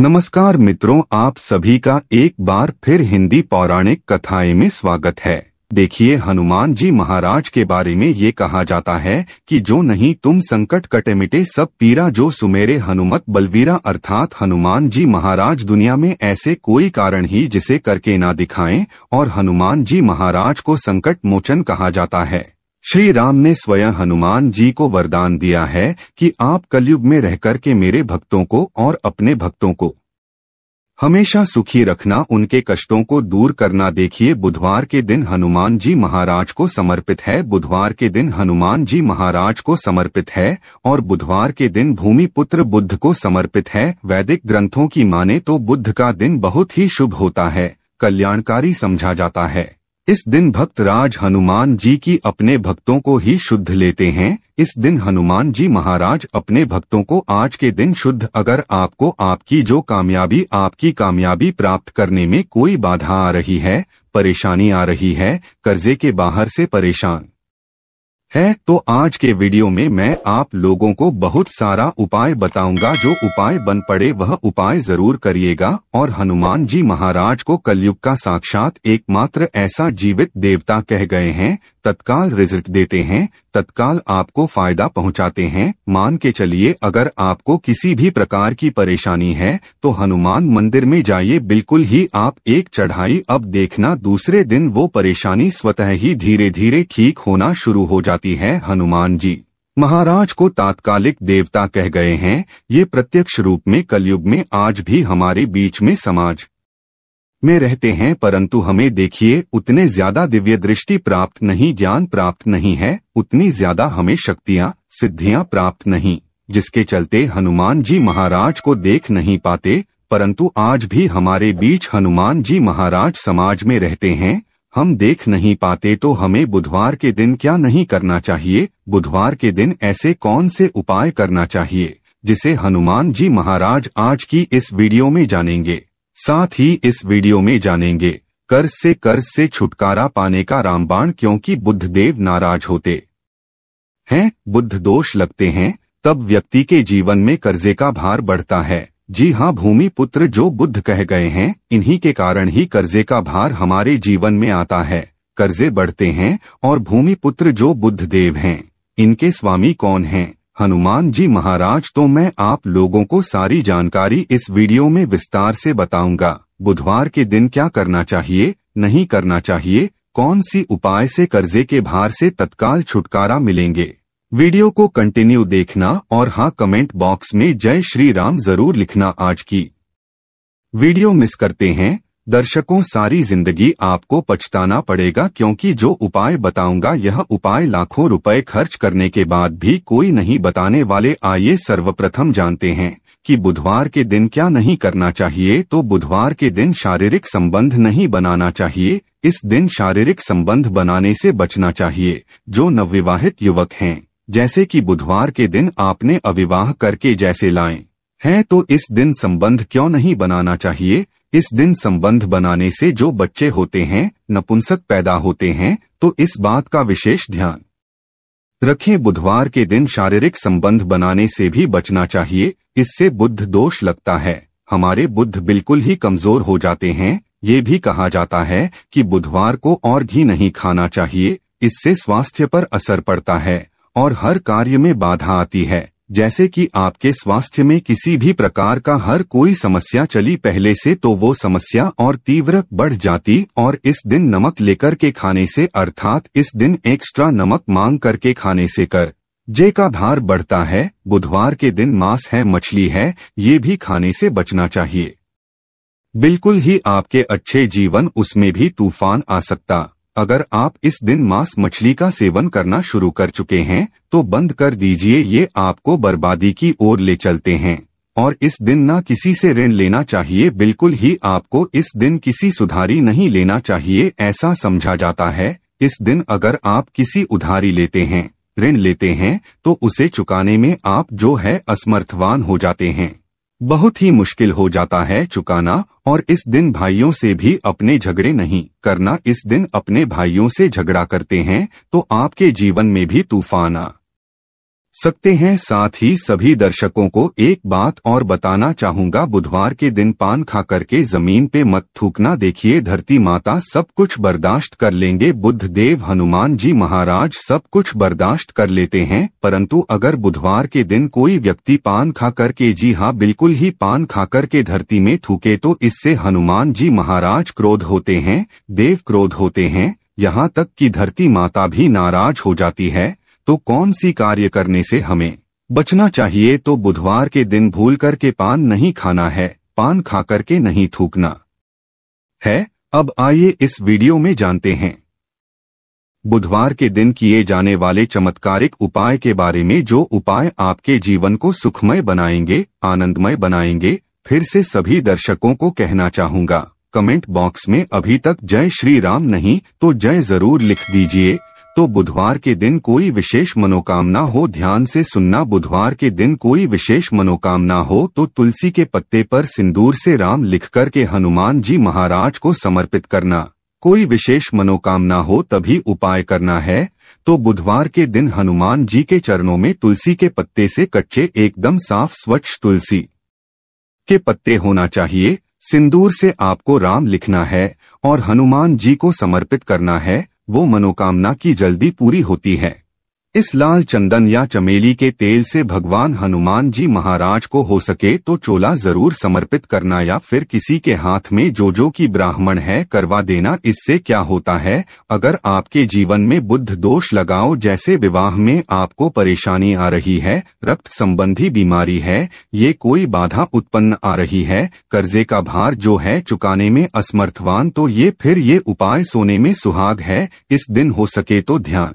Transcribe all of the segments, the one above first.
नमस्कार मित्रों आप सभी का एक बार फिर हिंदी पौराणिक कथाएं में स्वागत है देखिए हनुमान जी महाराज के बारे में ये कहा जाता है कि जो नहीं तुम संकट कटे मिटे सब पीरा जो सुमेरे हनुमत बलवीरा अर्थात हनुमान जी महाराज दुनिया में ऐसे कोई कारण ही जिसे करके ना दिखाएं और हनुमान जी महाराज को संकट मोचन कहा जाता है श्री राम ने स्वयं हनुमान जी को वरदान दिया है कि आप कलयुग में रहकर के मेरे भक्तों को और अपने भक्तों को हमेशा सुखी रखना उनके कष्टों को दूर करना देखिए बुधवार के दिन हनुमान जी महाराज को समर्पित है बुधवार के दिन हनुमान जी महाराज को समर्पित है और बुधवार के दिन भूमि पुत्र बुद्ध को समर्पित है वैदिक ग्रंथों की माने तो बुद्ध का दिन बहुत ही शुभ होता है कल्याणकारी समझा जाता है इस दिन भक्त राज हनुमान जी की अपने भक्तों को ही शुद्ध लेते हैं इस दिन हनुमान जी महाराज अपने भक्तों को आज के दिन शुद्ध अगर आपको आपकी जो कामयाबी आपकी कामयाबी प्राप्त करने में कोई बाधा आ रही है परेशानी आ रही है कर्जे के बाहर से परेशान है तो आज के वीडियो में मैं आप लोगों को बहुत सारा उपाय बताऊंगा जो उपाय बन पड़े वह उपाय जरूर करिएगा और हनुमान जी महाराज को कलयुग का साक्षात एकमात्र ऐसा जीवित देवता कह गए हैं तत्काल रिजल्ट देते हैं तत्काल आपको फायदा पहुंचाते हैं मान के चलिए अगर आपको किसी भी प्रकार की परेशानी है तो हनुमान मंदिर में जाइए बिल्कुल ही आप एक चढ़ाई अब देखना दूसरे दिन वो परेशानी स्वतः ही धीरे धीरे ठीक होना शुरू हो जाती है हनुमान जी महाराज को तात्कालिक देवता कह गए हैं ये प्रत्यक्ष रूप में कलयुग में आज भी हमारे बीच में समाज में रहते हैं परंतु हमें देखिए उतने ज्यादा दिव्य दृष्टि प्राप्त नहीं ज्ञान प्राप्त नहीं है उतनी ज्यादा हमें शक्तियाँ सिद्धियाँ प्राप्त नहीं जिसके चलते हनुमान जी महाराज को देख नहीं पाते परंतु आज भी हमारे बीच हनुमान जी महाराज समाज में रहते हैं हम देख नहीं पाते तो हमें बुधवार के दिन क्या नहीं करना चाहिए बुधवार के दिन ऐसे कौन से उपाय करना चाहिए जिसे हनुमान जी महाराज आज की इस वीडियो में जानेंगे साथ ही इस वीडियो में जानेंगे कर्ज से कर्ज से छुटकारा पाने का रामबाण क्योंकि बुद्धदेव नाराज होते हैं बुद्ध दोष लगते हैं तब व्यक्ति के जीवन में कर्जे का भार बढ़ता है जी हाँ भूमि पुत्र जो बुद्ध कह गए हैं इन्हीं के कारण ही कर्जे का भार हमारे जीवन में आता है कर्जे बढ़ते हैं और भूमि पुत्र जो बुद्ध देव हैं इनके स्वामी कौन हैं हनुमान जी महाराज तो मैं आप लोगों को सारी जानकारी इस वीडियो में विस्तार से बताऊंगा बुधवार के दिन क्या करना चाहिए नहीं करना चाहिए कौन सी उपाय से कर्जे के भार से तत्काल छुटकारा मिलेंगे वीडियो को कंटिन्यू देखना और हाँ कमेंट बॉक्स में जय श्री राम जरूर लिखना आज की वीडियो मिस करते हैं दर्शकों सारी जिंदगी आपको पछताना पड़ेगा क्योंकि जो उपाय बताऊंगा यह उपाय लाखों रुपए खर्च करने के बाद भी कोई नहीं बताने वाले आइए सर्वप्रथम जानते हैं कि बुधवार के दिन क्या नहीं करना चाहिए तो बुधवार के दिन शारीरिक संबंध नहीं बनाना चाहिए इस दिन शारीरिक संबंध बनाने से बचना चाहिए जो नवविवाहित युवक हैं जैसे कि बुधवार के दिन आपने अविवाह करके जैसे लाए हैं तो इस दिन संबंध क्यों नहीं बनाना चाहिए इस दिन संबंध बनाने से जो बच्चे होते हैं नपुंसक पैदा होते हैं तो इस बात का विशेष ध्यान रखें बुधवार के दिन शारीरिक संबंध बनाने से भी बचना चाहिए इससे बुद्ध दोष लगता है हमारे बुद्ध बिल्कुल ही कमजोर हो जाते हैं ये भी कहा जाता है कि बुधवार को और घी नहीं खाना चाहिए इससे स्वास्थ्य पर असर पड़ता है और हर कार्य में बाधा आती है जैसे कि आपके स्वास्थ्य में किसी भी प्रकार का हर कोई समस्या चली पहले से तो वो समस्या और तीव्र बढ़ जाती और इस दिन नमक लेकर के खाने से अर्थात इस दिन एक्स्ट्रा नमक मांग करके खाने से कर जे का भार बढ़ता है बुधवार के दिन मांस है मछली है ये भी खाने से बचना चाहिए बिल्कुल ही आपके अच्छे जीवन उसमें भी तूफान आ सकता अगर आप इस दिन मांस मछली का सेवन करना शुरू कर चुके हैं तो बंद कर दीजिए ये आपको बर्बादी की ओर ले चलते हैं और इस दिन ना किसी से ऋण लेना चाहिए बिल्कुल ही आपको इस दिन किसी सुधारी नहीं लेना चाहिए ऐसा समझा जाता है इस दिन अगर आप किसी उधारी लेते हैं ऋण लेते हैं तो उसे चुकाने में आप जो है असमर्थवान हो जाते हैं बहुत ही मुश्किल हो जाता है चुकाना और इस दिन भाइयों से भी अपने झगड़े नहीं करना इस दिन अपने भाइयों से झगड़ा करते हैं तो आपके जीवन में भी तूफान आ सकते हैं साथ ही सभी दर्शकों को एक बात और बताना चाहूंगा बुधवार के दिन पान खा करके जमीन पे मत थूकना देखिए धरती माता सब कुछ बर्दाश्त कर लेंगे बुद्ध देव हनुमान जी महाराज सब कुछ बर्दाश्त कर लेते हैं परंतु अगर बुधवार के दिन कोई व्यक्ति पान खा करके जी हाँ बिल्कुल ही पान खा करके धरती में थूके तो इससे हनुमान जी महाराज क्रोध होते हैं देव क्रोध होते हैं यहाँ तक की धरती माता भी नाराज हो जाती है तो कौन सी कार्य करने से हमें बचना चाहिए तो बुधवार के दिन भूल करके पान नहीं खाना है पान खा करके नहीं थूकना है अब आइए इस वीडियो में जानते हैं बुधवार के दिन किए जाने वाले चमत्कारिक उपाय के बारे में जो उपाय आपके जीवन को सुखमय बनाएंगे आनंदमय बनाएंगे फिर से सभी दर्शकों को कहना चाहूंगा कमेंट बॉक्स में अभी तक जय श्री राम नहीं तो जय जरूर लिख दीजिए तो बुधवार के दिन कोई विशेष मनोकामना हो ध्यान से सुनना बुधवार के दिन कोई विशेष मनोकामना हो तो तुलसी के पत्ते पर सिंदूर से राम लिख कर के हनुमान जी महाराज को समर्पित करना कोई विशेष मनोकामना हो तभी उपाय करना है तो बुधवार के दिन हनुमान जी के चरणों में तुलसी के पत्ते से कच्चे एकदम साफ स्वच्छ तुलसी के पत्ते होना चाहिए सिंदूर से आपको राम लिखना है और हनुमान जी को समर्पित करना है वो मनोकामना की जल्दी पूरी होती है इस लाल चंदन या चमेली के तेल से भगवान हनुमान जी महाराज को हो सके तो चोला जरूर समर्पित करना या फिर किसी के हाथ में जो जो की ब्राह्मण है करवा देना इससे क्या होता है अगर आपके जीवन में बुद्ध दोष लगाओ जैसे विवाह में आपको परेशानी आ रही है रक्त संबंधी बीमारी है ये कोई बाधा उत्पन्न आ रही है कर्जे का भार जो है चुकाने में असमर्थवान तो ये फिर ये उपाय सोने में सुहाग है इस दिन हो सके तो ध्यान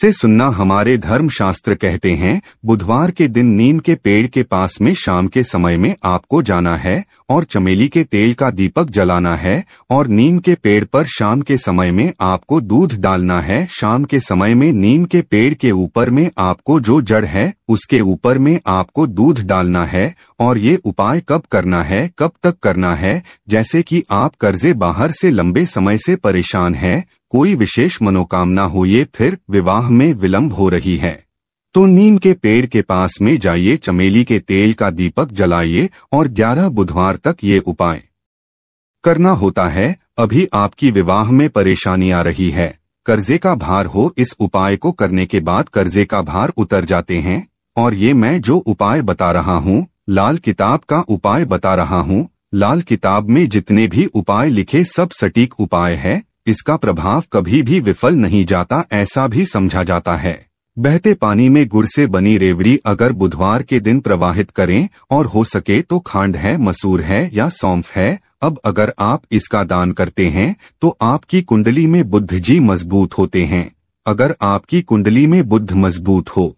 से सुनना हमारे धर्म शास्त्र कहते हैं बुधवार के दिन नीम के पेड़ के पास में शाम के समय में आपको जाना है और चमेली के तेल का दीपक जलाना है और नीम के पेड़ पर शाम के समय में आपको दूध डालना है शाम के समय में नीम के पेड़ के ऊपर में आपको जो जड़ है उसके ऊपर में आपको दूध डालना है और ये उपाय कब करना है कब तक करना है जैसे कि आप कर्जे बाहर से लंबे समय से परेशान हैं कोई विशेष मनोकामना हो ये फिर विवाह में विलंब हो रही है तो नीम के पेड़ के पास में जाइए चमेली के तेल का दीपक जलाइए और 11 बुधवार तक ये उपाय करना होता है अभी आपकी विवाह में परेशानी आ रही है कर्जे का भार हो इस उपाय को करने के बाद कर्जे का भार उतर जाते हैं और ये मैं जो उपाय बता रहा हूँ लाल किताब का उपाय बता रहा हूँ लाल किताब में जितने भी उपाय लिखे सब सटीक उपाय है इसका प्रभाव कभी भी विफल नहीं जाता ऐसा भी समझा जाता है बहते पानी में गुड़ से बनी रेवड़ी अगर बुधवार के दिन प्रवाहित करें और हो सके तो खांड है मसूर है या सौंफ है अब अगर आप इसका दान करते हैं तो आपकी कुंडली में बुद्ध जी मजबूत होते हैं अगर आपकी कुंडली में बुद्ध मजबूत हो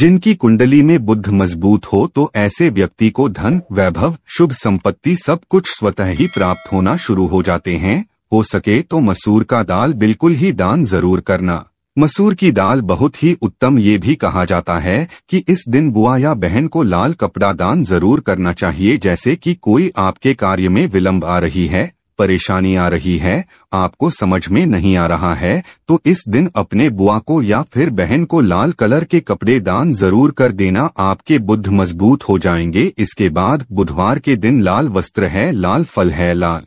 जिनकी कुंडली में बुद्ध मजबूत हो तो ऐसे व्यक्ति को धन वैभव शुभ संपत्ति सब कुछ स्वतः ही प्राप्त होना शुरू हो जाते हैं हो सके तो मसूर का दाल बिल्कुल ही दान जरूर करना मसूर की दाल बहुत ही उत्तम ये भी कहा जाता है कि इस दिन बुआ या बहन को लाल कपड़ा दान जरूर करना चाहिए जैसे कि कोई आपके कार्य में विलंब आ रही है परेशानी आ रही है आपको समझ में नहीं आ रहा है तो इस दिन अपने बुआ को या फिर बहन को लाल कलर के कपड़े दान जरूर कर देना आपके बुद्ध मजबूत हो जाएंगे इसके बाद बुधवार के दिन लाल वस्त्र है लाल फल है लाल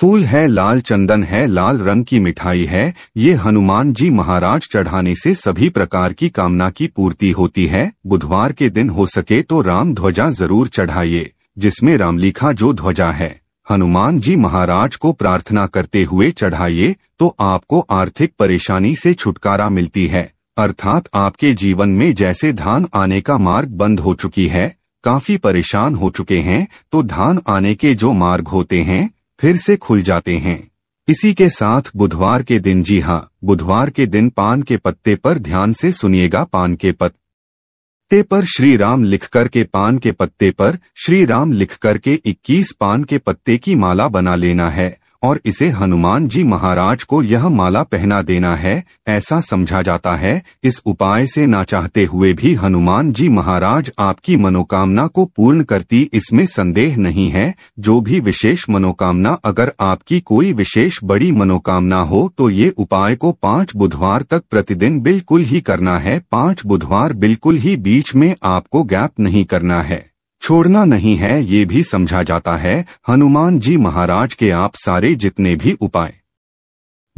फूल है लाल चंदन है लाल रंग की मिठाई है ये हनुमान जी महाराज चढ़ाने से सभी प्रकार की कामना की पूर्ति होती है बुधवार के दिन हो सके तो राम ध्वजा जरूर चढ़ाइए जिसमें रामलीखा जो ध्वजा है हनुमान जी महाराज को प्रार्थना करते हुए चढ़ाइए तो आपको आर्थिक परेशानी से छुटकारा मिलती है अर्थात आपके जीवन में जैसे धान आने का मार्ग बंद हो चुकी है काफी परेशान हो चुके हैं तो धान आने के जो मार्ग होते हैं फिर से खुल जाते हैं इसी के साथ बुधवार के दिन जी हाँ बुधवार के दिन पान के पत्ते पर ध्यान से सुनिएगा पान के पत्ते पर श्री राम कर के पान के पत्ते पर श्री राम कर के 21 पान के पत्ते की माला बना लेना है और इसे हनुमान जी महाराज को यह माला पहना देना है ऐसा समझा जाता है इस उपाय से ना चाहते हुए भी हनुमान जी महाराज आपकी मनोकामना को पूर्ण करती इसमें संदेह नहीं है जो भी विशेष मनोकामना अगर आपकी कोई विशेष बड़ी मनोकामना हो तो ये उपाय को पाँच बुधवार तक प्रतिदिन बिल्कुल ही करना है पाँच बुधवार बिल्कुल ही बीच में आपको गैप नहीं करना है छोड़ना नहीं है ये भी समझा जाता है हनुमान जी महाराज के आप सारे जितने भी उपाय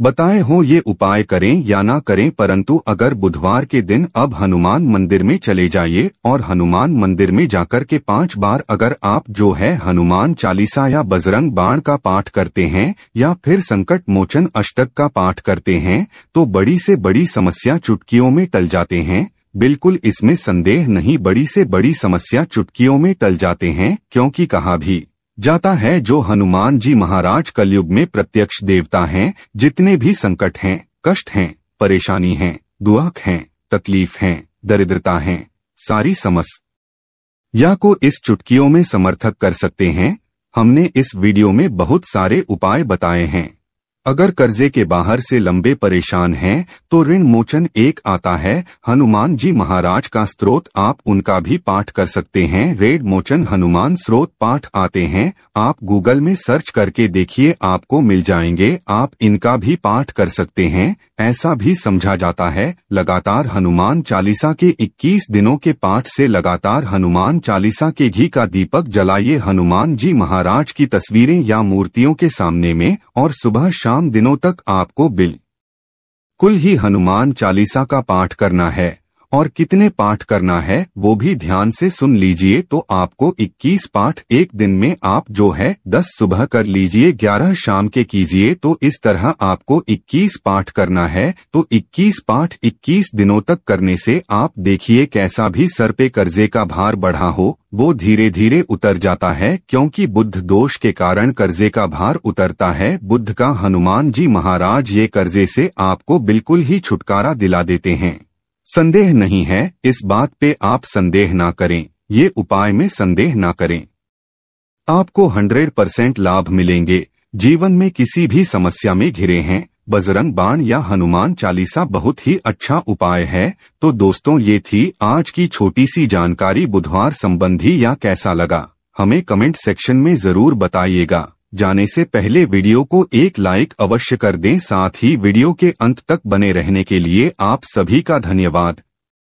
बताए हो ये उपाय करें या ना करें परंतु अगर बुधवार के दिन अब हनुमान मंदिर में चले जाइए और हनुमान मंदिर में जाकर के पांच बार अगर आप जो है हनुमान चालीसा या बजरंग बाण का पाठ करते हैं या फिर संकट मोचन अष्टक का पाठ करते हैं तो बड़ी से बड़ी समस्या चुटकियों में टल जाते हैं बिल्कुल इसमें संदेह नहीं बड़ी से बड़ी समस्या चुटकियों में टल जाते हैं क्योंकि कहा भी जाता है जो हनुमान जी महाराज कलयुग में प्रत्यक्ष देवता हैं जितने भी संकट हैं कष्ट हैं परेशानी हैं दुआख हैं तकलीफ हैं दरिद्रता हैं सारी समस्त या को इस चुटकियों में समर्थक कर सकते हैं हमने इस वीडियो में बहुत सारे उपाय बताए हैं अगर कर्जे के बाहर से लंबे परेशान हैं तो ऋण मोचन एक आता है हनुमान जी महाराज का स्रोत आप उनका भी पाठ कर सकते हैं रेड मोचन हनुमान स्रोत पाठ आते हैं आप गूगल में सर्च करके देखिए आपको मिल जाएंगे आप इनका भी पाठ कर सकते हैं ऐसा भी समझा जाता है लगातार हनुमान चालीसा के 21 दिनों के पाठ से लगातार हनुमान चालीसा के घी का दीपक जलाइए हनुमान जी महाराज की तस्वीरें या मूर्तियों के सामने में और सुबह शाम विश्राम दिनों तक आपको बिल कुल ही हनुमान चालीसा का पाठ करना है और कितने पाठ करना है वो भी ध्यान से सुन लीजिए तो आपको 21 पाठ एक दिन में आप जो है 10 सुबह कर लीजिए 11 शाम के कीजिए तो इस तरह आपको 21 पाठ करना है तो 21 पाठ 21 दिनों तक करने से आप देखिए कैसा भी सर पे कर्जे का भार बढ़ा हो वो धीरे धीरे उतर जाता है क्योंकि बुद्ध दोष के कारण कर्जे का भार उतरता है बुद्ध का हनुमान जी महाराज ये कर्जे से आपको बिल्कुल ही छुटकारा दिला देते हैं संदेह नहीं है इस बात पे आप संदेह ना करें ये उपाय में संदेह ना करें आपको हंड्रेड परसेंट लाभ मिलेंगे जीवन में किसी भी समस्या में घिरे हैं बजरंग बाण या हनुमान चालीसा बहुत ही अच्छा उपाय है तो दोस्तों ये थी आज की छोटी सी जानकारी बुधवार संबंधी या कैसा लगा हमें कमेंट सेक्शन में जरूर बताइएगा जाने से पहले वीडियो को एक लाइक अवश्य कर दें साथ ही वीडियो के अंत तक बने रहने के लिए आप सभी का धन्यवाद